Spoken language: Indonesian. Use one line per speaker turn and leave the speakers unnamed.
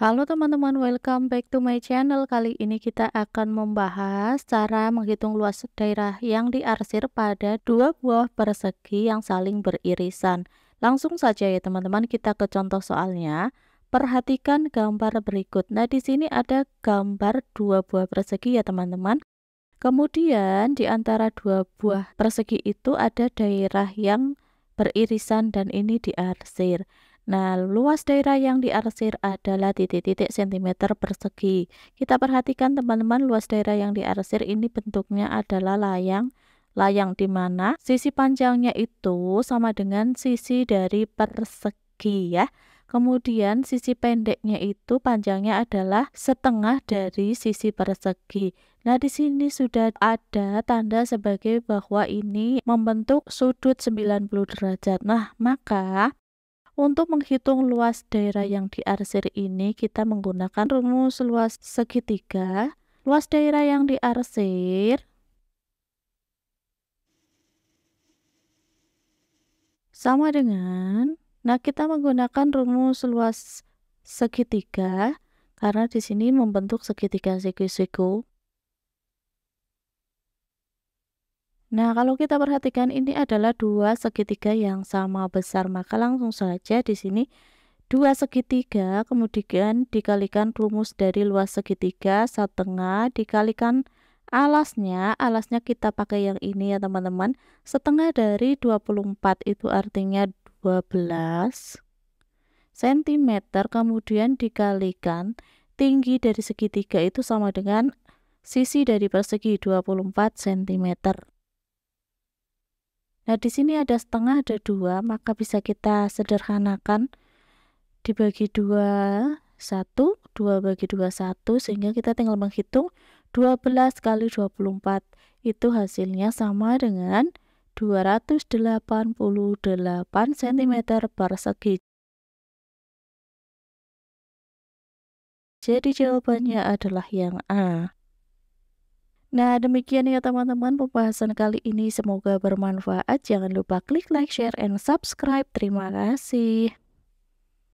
Halo teman-teman, welcome back to my channel. Kali ini kita akan membahas cara menghitung luas daerah yang diarsir pada dua buah persegi yang saling beririsan. Langsung saja ya teman-teman, kita ke contoh soalnya. Perhatikan gambar berikut. Nah, di sini ada gambar dua buah persegi ya teman-teman. Kemudian di antara dua buah persegi itu ada daerah yang beririsan dan ini diarsir. Nah, luas daerah yang diarsir adalah titik-titik sentimeter persegi. Kita perhatikan teman-teman, luas daerah yang diarsir ini bentuknya adalah layang layang di mana sisi panjangnya itu sama dengan sisi dari persegi ya. Kemudian sisi pendeknya itu panjangnya adalah setengah dari sisi persegi. Nah, di sini sudah ada tanda sebagai bahwa ini membentuk sudut 90 derajat. Nah, maka untuk menghitung luas daerah yang diarsir ini, kita menggunakan rumus luas segitiga. Luas daerah yang diarsir sama dengan, nah kita menggunakan rumus luas segitiga karena di sini membentuk segitiga siku-siku. Nah, kalau kita perhatikan ini adalah dua segitiga yang sama besar, maka langsung saja di sini dua segitiga kemudian dikalikan rumus dari luas segitiga setengah dikalikan alasnya alasnya kita pakai yang ini ya teman-teman setengah dari 24 itu artinya 12 cm kemudian dikalikan tinggi dari segitiga itu sama dengan sisi dari persegi 24 cm Nah, di sini ada setengah, ada dua, maka bisa kita sederhanakan dibagi dua, satu, dua bagi dua, satu, sehingga kita tinggal menghitung 12 kali 24 itu hasilnya sama dengan 288 cm persegi. Jadi jawabannya adalah yang A. Nah, demikian ya teman-teman pembahasan kali ini. Semoga bermanfaat. Jangan lupa klik like, share, and subscribe. Terima kasih.